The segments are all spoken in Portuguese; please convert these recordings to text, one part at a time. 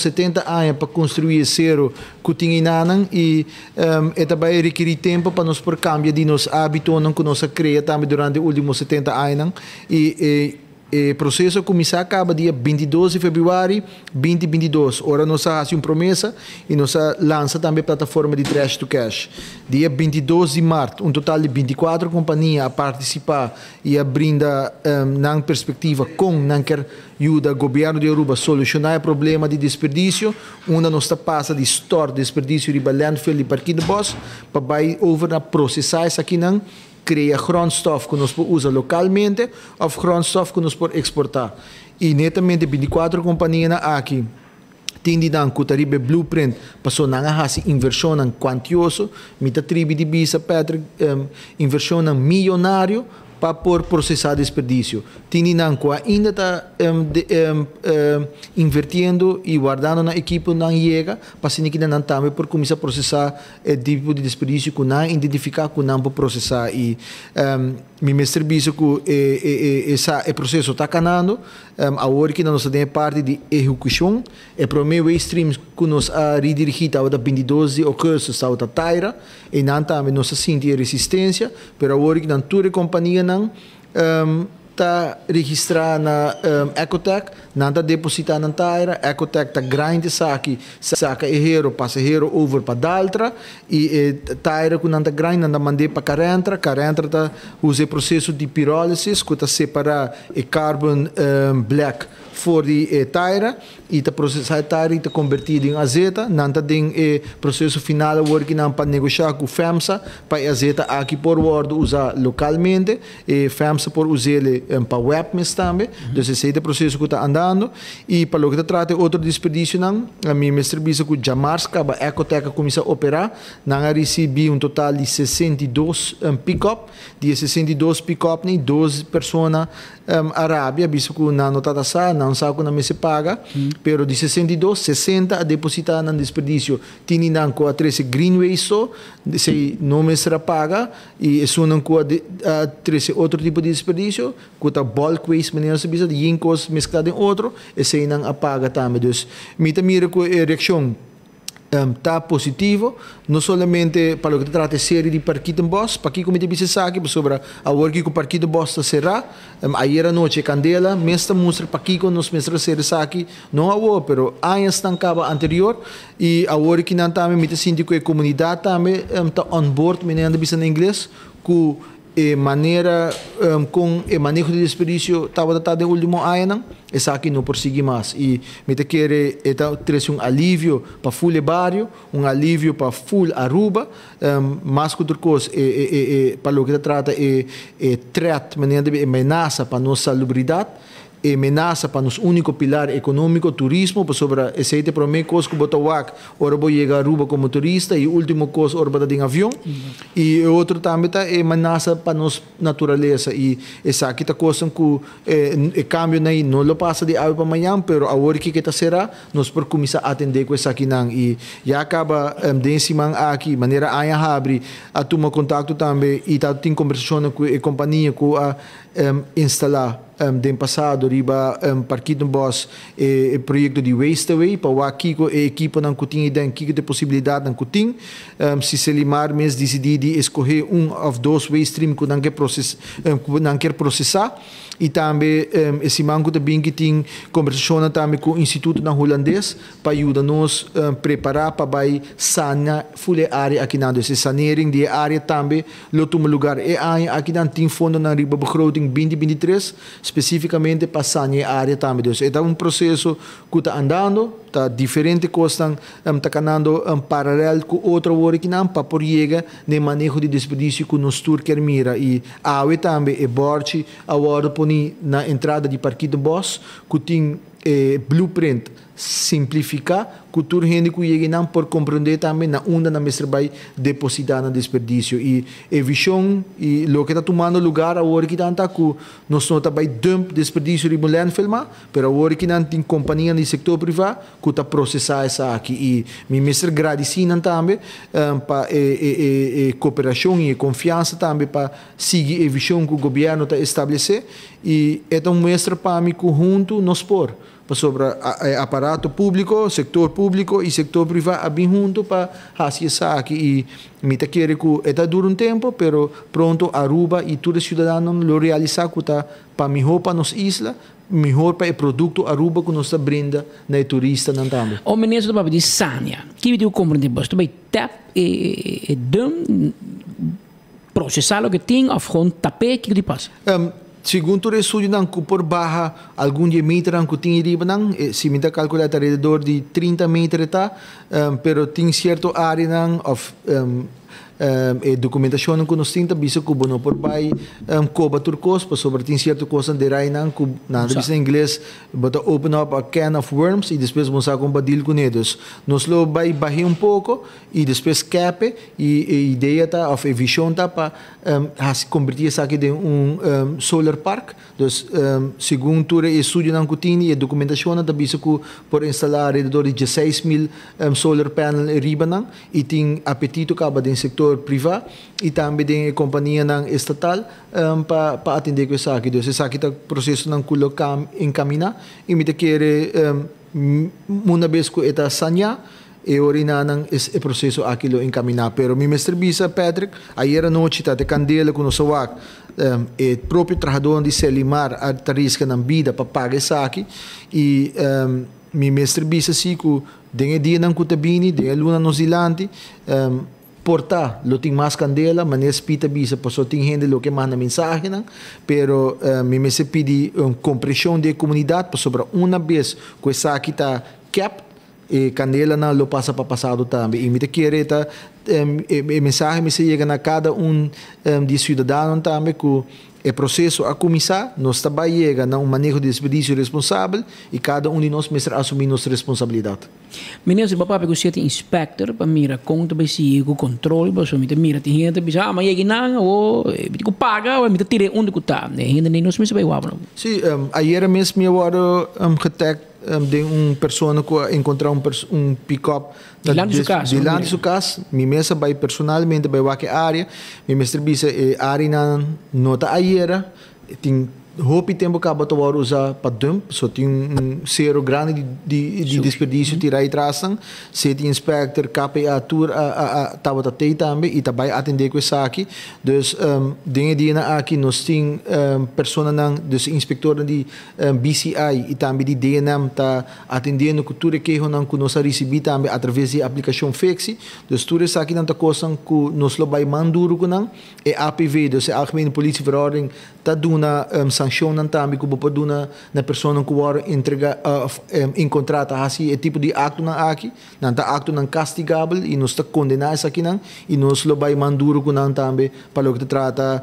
70 anos para construir zero que tinha nanan e um, é também requer tempo para nos por cambiar de nos hábitos que nós criamos também durante os últimos 70 anos e, e o eh, processo a acaba dia 22 de fevereiro 2022. Ora, nós faz uma promessa e nós lança também a plataforma de Trash to Cash. Dia 22 de março, um total de 24 companhias a participar e a brindar um, ehm, na perspectiva com nanker ajuda o governo de Aruba a solucionar o problema de desperdício, onde nós passa de store desperdício de landfill de parquinho de boss para vai over na processar isso aqui não cria grondstof que nós podemos usar localmente ou grondstof que nós podemos exportar. E netamente 24 companhias aqui têm dar um kutaribe blueprint paso nanga hasi inversão nan quantioso mita tribi de bisa Patrick um, inversão milionária milionário para por processar desperdício. Tininanco ainda está um, de, um, um, invertindo e guardando na equipe não chega, para se não também por começar a processar esse eh, tipo de desperdício que não identificar que não para processar. E um, meu serviço que eh, eh, tá é, é, é, é, processo está canando, um, hora que nós temos parte de execução, é para o streams que nós a redirigir para 2012 ou cursos da Taira, e não também tá, nós sentir resistência, mas hora que não toda a companhia ng um, ehm, registrar na um, ehm, Ecotec, nada depositar na taira, Ecotec está grande saque, saca erreiro, passageiro over para daltra e, e taira com nada grande nada mandei para carentra, carentra ta o processo de pirólise, que ta separa o carbon um, ehm, black for de taira e te processar taira e te convertir em azeta nanta tem eh, processo final work não para negociar com FEMSA para azeta aqui por word usar localmente e FEMSA por usar ele um, para web mas também uhum. então esse é o processo que está andando e para o que trata outro desperdício não a minha serviço com Jamars a Ecoteca começa a operar não recebi um total de 62 um, pick-up de 62 pick-up nem 12 pessoas um, Arábia bisco na notada sa não quando na mesa paga, mas pero de 62, 60 a depositar no desperdício. Tini na a 13 Greenway só, se não me será paga, e isso não com a 13 outro tipo de desperdício, com a bulk waste maneira de serviço, e em coisas mescladas em outro, e se não apaga também. Então, me mira com a reação está um, positivo, não somente para o que trata de série de Parquita Boss, para que comitê se sabe sobre a hora que o Parquito Boss está será, um, aí era ehm, noite candela, mesmo mostra para que nos mestra série saque, não a hora, pero a estancava anterior e a hora que não também, mita síndico a comunidade também ehm, está on board, menina de inglês, com e maneira um, com e manejo de desperdício estava tá, tá de último ano só aqui não prossegue mais e me te quer então eh, trouxe um alívio para full barrio um alívio para full Aruba um, mais que outra coisa e, eh, e, eh, e, para o que trata é, é threat maneira de ameaça para nossa salubridade é ameaça para nosso único pilar econômico, turismo, para sobre aceite para mim, coisa que Botawak, ora vou chegar a Ruba como turista e último coisa, ora vou em avião. E outro também está ameaça para nossa natureza e essa aqui está coisa que é, é câmbio não lo passa de água para amanhã, pero a hora que está será, nós por começar a atender com essa aqui não. E já acaba um, cima aqui, maneira a abre, a turma contato também e está tem conversação com a eh, companhia, com ah, a um, instalar um, den passado riba um, partido boss e, eh, projeto de waste away para o com a equipa não cutin e dan Kiko de possibilidade não cutin um, se se limar mês decidi de escolher um of dois waste stream que não quer um, não quer processar e também um, esse manco também que tem conversação também com o Instituto na Holandês para ajudar nos um, preparar para vai sana fule área aqui na esse sanering de área também lotum lugar e aí aqui não tem fundo na riba begroting 2023 especificamente para a área também. Então, é um processo que está andando, está diferente coisa um, tá canando paralelo com outra hora que não para por chega de manejo de desperdício que nos turquer mira e a ah, também e borte a hora poni na entrada de parquinho boss que tem eh, blueprint simplificar tur gente que chega não por compreender também na onda na mestre vai depositar na desperdício e e visão e lo que está tomando lugar a hora que está tá com nós não tá vai dump desperdício de mulher filmar, pero a hora que não tem companhia no setor privado kuta processar essa aqui e me mestre agradecinan também eh, para e, e, e, cooperação e confiança também para seguir a visão que o governo está estabelecer e então mestre para mim junto nos por sobre aparato público, setor público e setor privado bem junto para fazer saque e me tá querer que está dura um tempo, pero pronto Aruba e todos os cidadãos lo realizar que tá para melhor para nossa isla, melhor para o produto Aruba que nossa brinda na turista não tamo. O ministro do de Sânia, que vídeo de você? Também tap e dum processar o que tem, ou tapete, o que passa? Ehm, Segundo o estudo, não, por barra, algum de metro não tem riba, eh, não, se me dá calcular alrededor de 30 metros, tá, um, pero tem certo área, não, of, um, um, ehm, e documentação que nós tinta bisa cubo no por pai um, coba turcos para sobre tem certo coisa de rai não cubo inglês bota open up a can of worms e depois vamos a combatir com eles nós lo vai barrer um pouco e depois cape e, e ideia tá of ehm, a vision tá para um, se convertir isso aqui de um, ehm, um solar park dos um, segundo tour e estúdio não cutini e documentação tá bisa que por instalar ao redor de 16 mil um, solar panel em Ribanan e tem apetito para de sektor privat itambi din kompanya ng estatal um, pa, pa atender ko sa akin. Sa akin ang proseso ng kulo kam, encamina e me kere um, mm, una vez ko ita sanya e orina ng es, e proseso aquilo encaminar. Pero mi mestre Bisa, Patrick, ayer noite de candela kuno sawak um, e próprio trabajador de Selimar na ng bida papaga sa akin e um, mi mestre Bisa siku dengue dia na ng kutabini, dengue luna no dilante um, porta tem mas candela manes pita bisa poso ting gente lo que manda na mensaje nan pero uh, eh, me me se pidi um, compresión de comunidad pues sobre una vez que esa kita cap e candela na lo passa para passado também e me te querer tá um, e, e mensagem me se llega na cada um, um de cidadão também que é processo a começar, nós trabalhamos um manejo de desperdício responsável e cada um de nós mesmo assumir nossa responsabilidade. Ministro, papá, porque você tem inspector, para mirar conta, para se o controle, para você mira, tem gente que diz, ah, mas é que não, ou eu eh, paga, ou eu tirei onde que está, ainda né, nem nós mesmo vai Sim, um, ayer mesmo eu era um, que de um persona encontrar um, um pick-up de lá de sua casa minha mesa vai personalmente vai para que área minha mestre disse a é área não está aí era tem tempo tem boca batoar usa para dump, só tem um zero grande de, de, desperdício tirar e traçam. Se tem inspector, KPA, tour, a, a, a tabata tei também, e também atender com isso Dus, ehm, dingen die ehm, dus na aki, nós ehm, tem personen dan dus inspectoren die um, BCI e também de DNM, tá atendendo cultura que nós que nós recebi também através de aplicação Fexi. Dus, tudo isso dan não tá coisas que nós lo vai manduro com e APV, dus, a e Algemene Politieverordening, tá dando um, sancionan também que pode uma na na pessoa que war entrega encontrada assim é tipo de acto na aqui não tá acto não castigável e não está condenado isso aqui não e nós lo vai mandar com não também para o que trata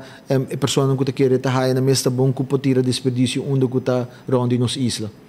a pessoa que te quer te aí na mesa bom que pode tirar desperdício onde que tá rondo nos isla